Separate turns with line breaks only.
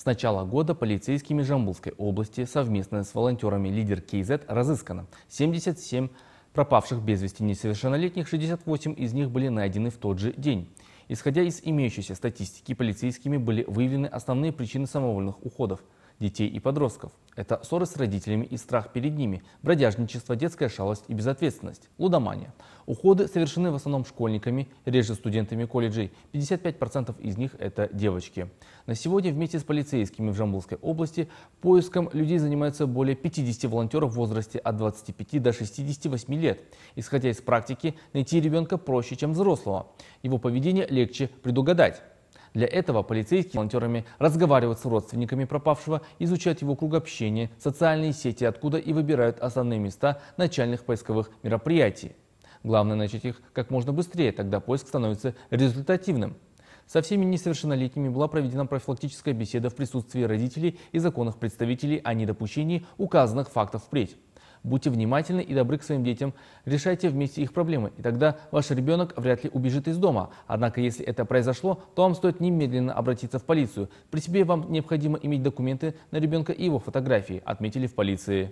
С начала года полицейскими Жамбулской области совместно с волонтерами «Лидер КЗ» разыскано 77 пропавших без вести несовершеннолетних, 68 из них были найдены в тот же день. Исходя из имеющейся статистики, полицейскими были выявлены основные причины самовольных уходов – детей и подростков. Это ссоры с родителями и страх перед ними, бродяжничество, детская шалость и безответственность, лудомания. Уходы совершены в основном школьниками, реже студентами колледжей. 55% из них – это девочки. На сегодня вместе с полицейскими в Жамбулской области поиском людей занимаются более 50 волонтеров в возрасте от 25 до 68 лет. Исходя из практики, найти ребенка проще, чем взрослого. Его поведение легче предугадать. Для этого полицейские волонтерами разговаривают с родственниками пропавшего, изучают его круг общения, социальные сети, откуда и выбирают основные места начальных поисковых мероприятий. Главное начать их как можно быстрее, тогда поиск становится результативным. Со всеми несовершеннолетними была проведена профилактическая беседа в присутствии родителей и законных представителей о недопущении указанных фактов впредь. Будьте внимательны и добры к своим детям, решайте вместе их проблемы, и тогда ваш ребенок вряд ли убежит из дома. Однако, если это произошло, то вам стоит немедленно обратиться в полицию. При себе вам необходимо иметь документы на ребенка и его фотографии, отметили в полиции.